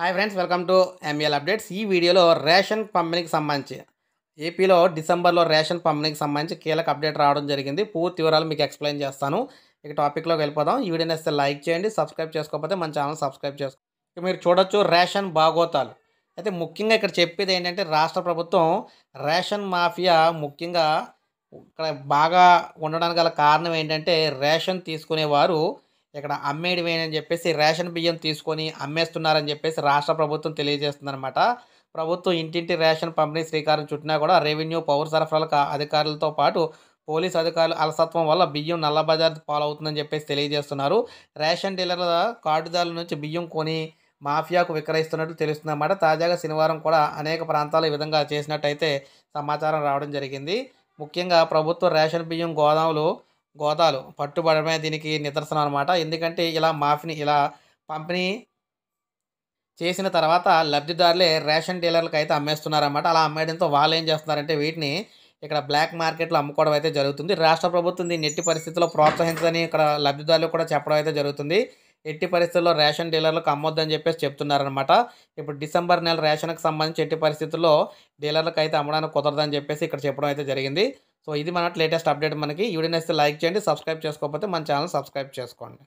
hi friends welcome to ML updates ఈ వీడియోలో ration పంపిణీకి సంబంధించి ఏపీలో డిసెంబర్లో రేషన్ పంపిణీకి సంబంధించి కీలక అప్డేట్ రావడం జరిగింది పూర్తి వివరాలు మీకు ఎక్స్ప్లెయిన్ చేస్తాను ఇక టాపిక్లోకి వెళ్ళిపోదాం ఈ వీడియో నేస్తే లైక్ చేయండి సబ్స్క్రైబ్ చేసుకోకపోతే మన ఛానల్ సబ్స్క్రైబ్ చేసుకో మీరు చూడొచ్చు రేషన్ బాగోతాలు అయితే ముఖ్యంగా ఇక్కడ చెప్పేది ఏంటంటే రాష్ట్ర ప్రభుత్వం రేషన్ మాఫియా ముఖ్యంగా ఇక్కడ బాగా ఉండడానికి గల కారణం ఏంటంటే రేషన్ తీసుకునేవారు ఇక్కడ వేయని చెప్పేసి రేషన్ బియ్యం తీసుకొని అమ్మేస్తున్నారని చెప్పేసి రాష్ట్ర ప్రభుత్వం తెలియజేస్తుందనమాట ప్రభుత్వం ఇంటింటి రేషన్ పంపిణీ శ్రీకారం చుట్టినా కూడా రెవెన్యూ పౌర సరఫరాల అధికారులతో పాటు పోలీస్ అధికారులు అలసత్వం వల్ల బియ్యం నల్లబజార్ పాలవుతుందని చెప్పేసి తెలియజేస్తున్నారు రేషన్ డీలర్ల కార్డుదారుల నుంచి బియ్యం కొని మాఫియాకు విక్రయిస్తున్నట్లు తెలుస్తుందన్నమాట తాజాగా శనివారం కూడా అనేక ప్రాంతాలు ఈ విధంగా చేసినట్టయితే సమాచారం రావడం జరిగింది ముఖ్యంగా ప్రభుత్వ రేషన్ బియ్యం గోదాములు గోదాలు పట్టుబడమే దీనికి నిదర్శనం అనమాట ఎందుకంటే ఇలా మాఫీని ఇలా పంపిణీ చేసిన తర్వాత లబ్ధిదారులే రేషన్ డీలర్లకు అయితే అమ్మేస్తున్నారన్నమాట అలా అమ్మేయడంతో వాళ్ళు ఏం చేస్తున్నారంటే వీటిని ఇక్కడ బ్లాక్ మార్కెట్లో అమ్ముకోవడం అయితే జరుగుతుంది రాష్ట్ర ప్రభుత్వం దీన్ని ఎట్టి పరిస్థితుల్లో ప్రోత్సహించదని ఇక్కడ లబ్ధిదారులు కూడా చెప్పడం అయితే జరుగుతుంది ఎట్టి పరిస్థితుల్లో రేషన్ డీలర్లకు అమ్మొద్దని చెప్పేసి చెప్తున్నారనమాట ఇప్పుడు డిసెంబర్ నెల రేషన్కి సంబంధించి ఎట్టి పరిస్థితుల్లో డీలర్లకు అయితే అమ్మడానికి కుదరదని చెప్పేసి ఇక్కడ చెప్పడం అయితే జరిగింది సో ఇది మన లేటెస్ట్ అప్డేట్ మనకి ఈ వీడియో నచ్చితే లైక్ చేయండి సబ్స్క్రైబ్ చేసుకోకపోతే మన ఛానల్ సబ్స్క్రైబ్ చేసుకోండి